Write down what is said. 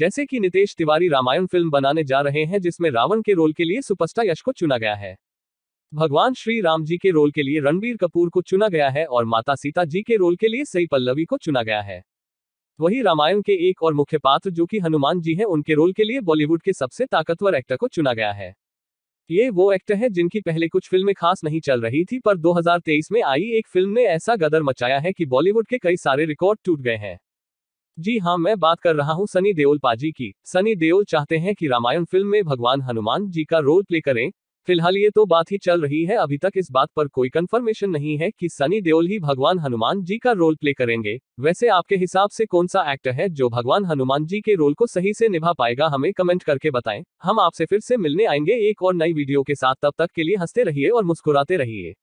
जैसे कि नितेश तिवारी रामायण फिल्म बनाने जा रहे हैं जिसमें रावण के रोल के लिए सुपरस्टार यश को चुना गया है भगवान श्री राम जी के रोल के लिए रणबीर कपूर को चुना गया है और माता सीता जी के रोल के लिए सई पल्लवी को चुना गया है वही रामायण के एक और मुख्य पात्र जो कि हनुमान जी हैं उनके रोल के लिए बॉलीवुड के सबसे ताकतवर एक्टर को चुना गया है ये वो एक्टर हैं जिनकी पहले कुछ फिल्में खास नहीं चल रही थी पर 2023 में आई एक फिल्म ने ऐसा गदर मचाया है कि बॉलीवुड के कई सारे रिकॉर्ड टूट गए हैं जी हाँ मैं बात कर रहा हूँ सनी देओल पाजी की सनी देओल चाहते हैं कि रामायण फिल्म में भगवान हनुमान जी का रोल प्ले करें फिलहाल ये तो बात ही चल रही है अभी तक इस बात पर कोई कंफर्मेशन नहीं है कि सनी देओल ही भगवान हनुमान जी का रोल प्ले करेंगे वैसे आपके हिसाब से कौन सा एक्टर है जो भगवान हनुमान जी के रोल को सही से निभा पाएगा हमें कमेंट करके बताएं हम आपसे फिर से मिलने आएंगे एक और नई वीडियो के साथ तब तक के लिए हंसते रहिए और मुस्कुराते रहिए